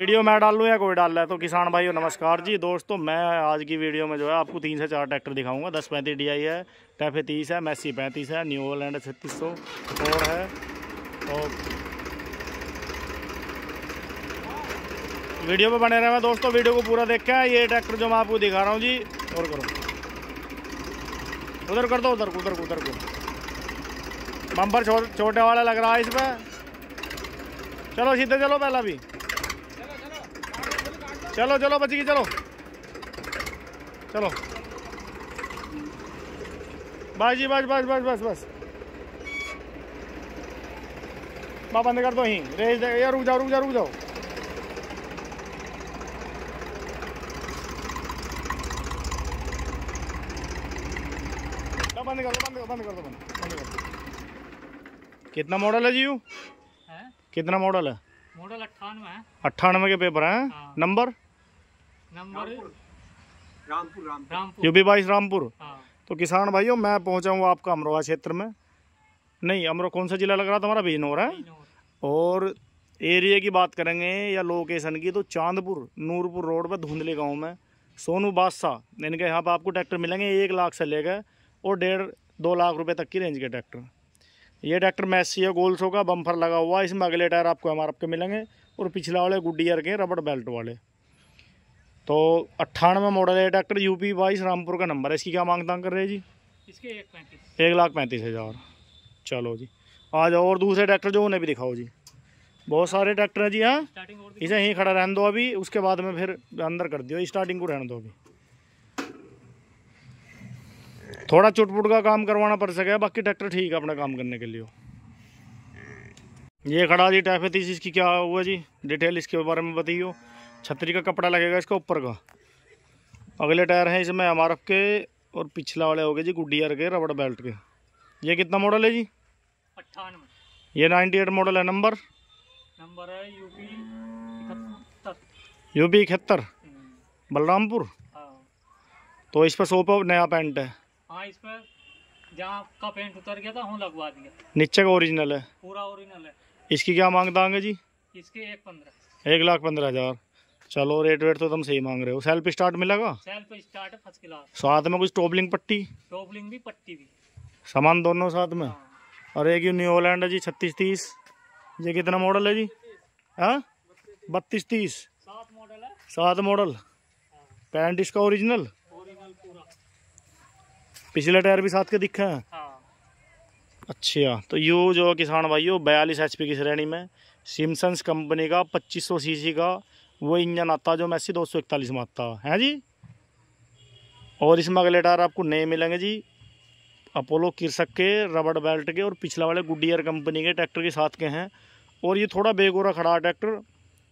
Video मैं डाल लूँ या कोई डाल रहा है तो किसान भाइयों नमस्कार जी दोस्तों मैं आज की वीडियो में जो है आपको तीन से चार ट्रैक्टर दिखाऊंगा दस पैंतीस डी आई है टैफे तीस है मैसी पैंतीस है न्यू ओलैंड छत्तीस सौ और है और वीडियो पे बने रहे दोस्तों वीडियो को पूरा देख के ये ट्रैक्टर जो मैं आपको दिखा रहा हूँ जी और करो उधर कर दो उधर उधर उधर को बम्पर छोटे वाला लग रहा है इसमें चलो सीधे चलो पहला भी चलो चलो बची चलो चलो बस जी बस बस बस बस बस बा बंद कर दो ही रेस दे यार रुक जाओ रुक जाओ रुक जाओ बंद कर दो बंद कर बंद कर दो बंद बंद कर दो कितना मॉडल है जी यू कितना मॉडल है मॉडल अट्ठानवे अट्ठानवे के पेपर हैं हाँ। नंबर यूपी बाईस रामपुर हाँ। तो किसान भाइयों मैं पहुंचा हूं आपका अमरोहा क्षेत्र में नहीं अमरोहा कौन सा जिला लग रहा था हमारा बिजनौर है और एरिया की बात करेंगे या लोकेशन की तो चांदपुर नूरपुर रोड पर धुंधले गाँव में सोनू बादशाह इनके यहाँ पर आपको ट्रैक्टर मिलेंगे एक लाख से लेकर और डेढ़ दो लाख रुपए तक की रेंज के ट्रैक्टर ये ट्रैक्टर मैसी है गोल्सो का बम्फर लगा हुआ है इसमें अगले टायर आपको एम आपके मिलेंगे और पिछला वाले गुडियर के रबड़ बेल्ट वाले तो अट्ठानवे मॉडल है ट्रैक्टर यूपी बाईस रामपुर का नंबर है इसकी क्या मांग तांग कर रहे हैं जी इसके एक पैंतीस एक लाख पैंतीस हज़ार चलो जी आ जाओ और दूसरे ट्रैक्टर जो उन्हें भी दिखाओ जी बहुत सारे ट्रैक्टर हैं जी हाँ इसे यहीं खड़ा रहने दो अभी उसके बाद में फिर अंदर कर दियो स्टार्टिंग को रहने दो अभी थोड़ा चुटपुट का काम करवाना पड़ सके बाकी ट्रैक्टर ठीक है अपना काम करने के लिए ये खड़ा जी टैफे तीस इसकी क्या हुआ जी डिटेल इसके बारे में बताइए छतरी का कपड़ा लगेगा इसका ऊपर का अगले टायर हैं इसमें एम के और पिछला वाले हो गए जी गुडियर के रबड़ बेल्ट के ये कितना मॉडल है जी अट्ठानवे ये नाइन्टी एट मॉडल है नंबर नंबर है यूपी इकहत्तर यूपी इकहत्तर हम्म। बलरामपुर हाँ। तो इस पर सौ पे नया पेंट है हाँ, इस पर जहाँ का पेंट उतर गया था लगवा दिया नीचे का ओरिजिनल है पूरा ओरिजिनल है इसकी क्या मांग दांगे जी इसके एक पंद्रह एक लाख पंद्रह हज़ार चलो रेट वेट तो तुम सही मांग रहे हो सेल्फ स्टार्ट मिलेगा सेल्फ स्टार्ट फर्स्ट क्लास साथ में कुछ टोबलिंग पट्टी टोबलिंग भी पट्टी भी सामान दोनों साथ में और एक न्यू हॉलैंड है जी छत्तीस तीस ये कितना मॉडल है जी हाँ बत्तीस तीस सात मॉडल है सात मॉडल पैंट हाँ। इसका ओरिजिनल पिछले टायर भी साथ के दिखे हैं हाँ। अच्छा तो यू जो किसान भाई हो बयालीस एच की श्रेणी में सिमसंस कंपनी का 2500 सीसी का वो इंजन आता जो मैसी दो सौ इकतालीस में आता है जी और इसमें अगले टायर आपको नए मिलेंगे जी अपोलो किरसक के रबड़ बेल्ट के और पिछला वाले गुडियर कंपनी के ट्रैक्टर के साथ के हैं और ये थोड़ा बेगोरा खड़ा ट्रैक्टर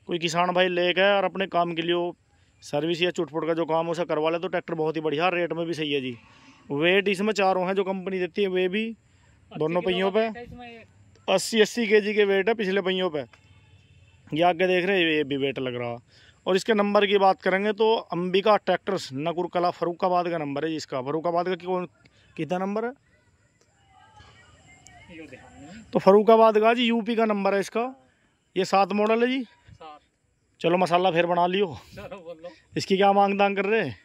कोई किसान भाई ले गए और अपने काम के लिए सर्विस या चुटपुट का जो काम उसे करवा ले तो ट्रैक्टर बहुत ही बढ़िया रेट में भी सही है जी वेट इसमें चारों हैं जो कंपनी देती है वे भी दोनों पहियों पर अस्सी अस्सी के जी के वेट है पिछले पहियों पर ये आगे देख रहे हैं ये भी वेट लग रहा और इसके नंबर की बात करेंगे तो अंबिका ट्रैक्टर्स नकुर कला फरुखाबाद का नंबर है जिसका फरुखाबाद का कौन कितना नंबर है तो फरुखाबाद का जी यूपी का नंबर है इसका ये सात मॉडल है जी चलो मसाला फिर बना लियो इसकी क्या मांग दांग कर रहे हैं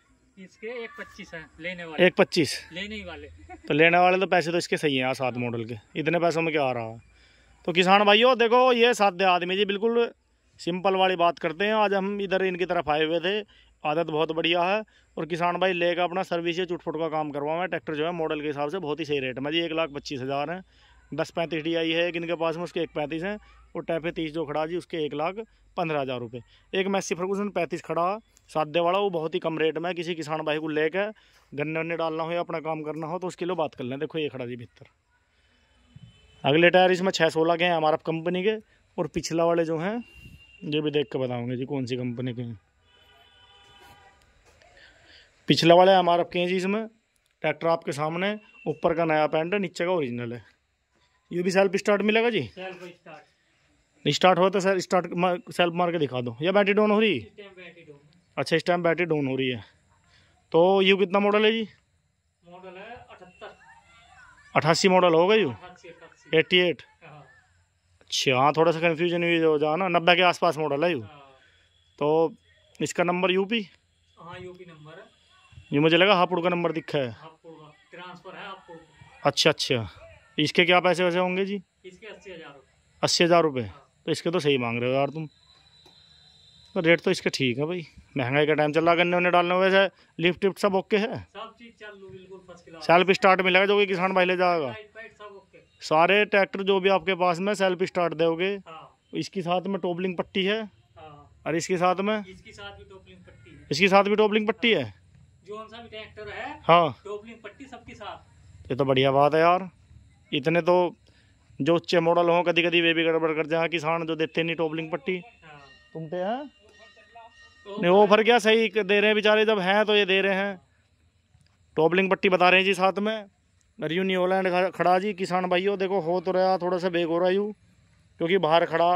इसके एक पच्चीस है लेने वाले एक पच्चीस लेने वाले तो लेने वाले तो पैसे तो इसके सही हैं सात मॉडल के इतने पैसों में क्या आ रहा है तो किसान भाइयों देखो ये साध्य आदमी जी बिल्कुल सिंपल वाली बात करते हैं आज हम इधर इनकी तरफ आए हुए थे आदत बहुत बढ़िया है और किसान भाई लेकर अपना सर्विस या चुटफुट का काम करवा है ट्रैक्टर जो है मॉडल के हिसाब से बहुत ही सही रेट में जी एक लाख पच्चीस हज़ार हैं दस पैंतीस डी आई है एक इनके पास में उसके एक पैंतीस हैं और टैफे तीस जो खड़ा जी उसके एक लाख पंद्रह हज़ार रुपये एक मैसी फर्गूसन पैंतीस खड़ा साध्य वाला वो बहुत ही कम रेट में किसी किसान भाई को लेकर गन्ने वन्ने डालना हो या अपना काम करना हो तो उसके लिए बात कर लें देखो ये खड़ा जी भीतर अगले टायर इसमें छः सोलह के हैं हमारा कंपनी के और पिछला वाले जो हैं ये भी देख के बताऊँगे जी कौन सी कंपनी के हैं पिछला वाले हमार आपके हैं जी इसमें ट्रैक्टर आपके सामने ऊपर का नया पैंट है नीचे का ओरिजिनल है ये भी सेल्फ स्टार्ट मिलेगा जी स्टार्ट हो तो सर स्टार्ट सेल्फ मार के दिखा दो या बैटरी डाउन हो रही है अच्छा इस टाइम बैटरी डाउन हो रही है तो यू कितना मॉडल है जी मॉडल है अठहत्तर अठासी मॉडल होगा यू एट्टी एट हाँ। अच्छा हाँ थोड़ा सा कन्फ्यूजन हुई हो तो जाना नब्बे के आसपास मॉडल है यू हाँ। तो इसका नंबर यूपी हाँ यूपी नंबर है ये मुझे लगा हापुड़ का नंबर दिखा है ट्रांसफर है आपको अच्छा अच्छा इसके क्या पैसे वैसे होंगे जी इसके अस्सी हज़ार अस्सी हज़ार रुपये हाँ। तो इसके तो सही मांग रहे हो यार तुम तो रेट तो इसके ठीक है भाई महंगाई का टाइम चल रहा गन्ने डालने वैसे लिफ्ट विफ्ट सब ओके है सेल्फ स्टार्ट मिलेगा जो कि किसान भाई ले जाएगा सारे ट्रैक्टर जो भी आपके पास में सेल्फ स्टार्ट दोगे हाँ। इसके साथ में टोपलिंग पट्टी है हाँ। और इसके साथ में इसके साथ भी टोपलिंग पट्टी है हाँ ये तो बढ़िया बात है यार इतने तो जो उच्चे मॉडल हों कभी कभी वे भी गड़बड़ कर जहाँ किसान जो देते नहीं टोपलिंग पट्टी हाँ। तुम पे हैं तो नहीं ऑफर क्या सही दे रहे हैं बेचारे जब हैं तो ये दे रहे हैं टोपलिंग पट्टी बता रहे हैं जी साथ में नरियू न्यू ओलैंड खड़ा जी किसान भाइयों देखो हो तो रहा थोड़ा सा बेग हो रहा यू क्योंकि बाहर खड़ा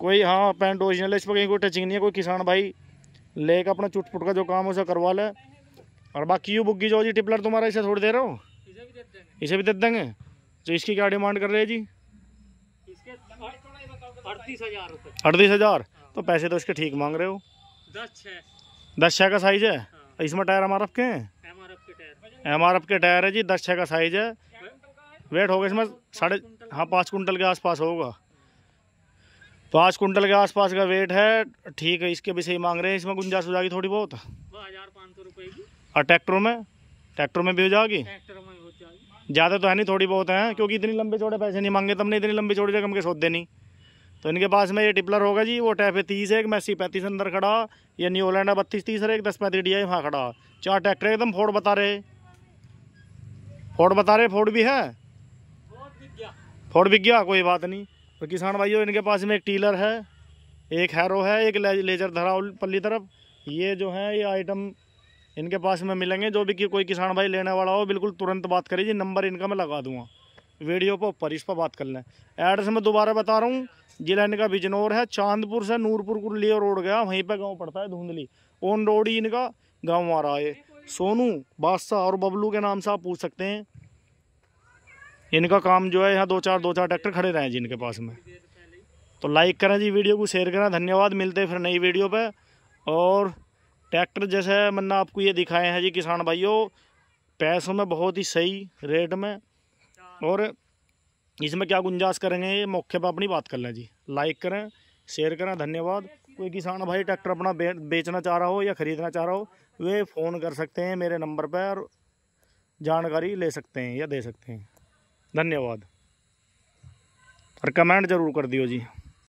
कोई हाँ पेंट ओरिजिनल इस पर कहीं कोई टचिंग नहीं है कोई किसान भाई लेकर अपना चुटपुट का जो काम है उसे करवा ले और बाकी यू बुग्गी जो जी टिपलर तुम्हारा इसे थोड़ी दे रहे हो इसे भी दे देंगे तो इसकी क्या डिमांड कर रहे हैं जी अड़तीस हज़ार तो पैसे तो इसके ठीक मांग रहे हो दस छः दस छः का साइज़ है हाँ। इसमें टायर हमारा रखे हैं एम के टायर है जी दस छः का साइज़ है वेट होगा इसमें साढ़े हाँ पाँच कुंटल के आसपास होगा पाँच कुंटल के आसपास का वेट है ठीक है इसके भी सही मांग रहे हैं इसमें गुंजाइश हो जाएगी थोड़ी बहुत और ट्रैक्टरों में ट्रैक्टरों में भी हो जाएगी ज़्यादा तो है नहीं थोड़ी बहुत है क्योंकि इतनी लंबे चौड़े पैसे नहीं मांगे तुमने इतनी लंबी चौड़ी जगह के सौद देनी तो इनके पास में ये टिपलर होगा जी वो टैफे तीस है एक मैसी पैंतीस अंदर खड़ा ये न्यू है बत्तीस तीस है एक दस पैंतीस डी आई वहाँ खड़ा चार ट्रैक्टर एकदम फोड़ बता रहे फोड़ बता रहे फोड़ भी है फोड़ बिक गया कोई बात नहीं तो किसान भाइयों इनके पास में एक टीलर है एक हैरो है एक लेजर धरा पल्ली तरफ ये जो है ये आइटम इनके पास में मिलेंगे जो भी कि कोई किसान भाई लेने वाला हो बिल्कुल तुरंत बात करिए नंबर इनका मैं लगा दूंगा वीडियो पर ऊपर इस पर बात कर लें एड्रेस मैं दोबारा बता रहा हूँ जिला इनका बिजनौर है चांदपुर से नूरपुर लिए रोड गया वहीं पर गाँव पड़ता है धुंधली ऑन रोड ही इनका गाँव आ रहा है सोनू बादशाह और बबलू के नाम से आप पूछ सकते हैं इनका काम जो है यहाँ दो चार दो चार ट्रैक्टर खड़े रहे हैं इनके पास में तो लाइक करें जी वीडियो को शेयर करें धन्यवाद मिलते हैं फिर नई वीडियो पे और ट्रैक्टर जैसे मैंने आपको ये दिखाए हैं जी किसान भाइयों पैसों में बहुत ही सही रेट में और इसमें क्या गुंजाइश करेंगे ये मौके पर अपनी बात कर लें जी लाइक करें शेयर करें धन्यवाद कोई किसान भाई ट्रैक्टर अपना बेचना चाह रहा हो या ख़रीदना चाह रहा हो वे फ़ोन कर सकते हैं मेरे नंबर पर और जानकारी ले सकते हैं या दे सकते हैं धन्यवाद और कमेंट ज़रूर कर दियो जी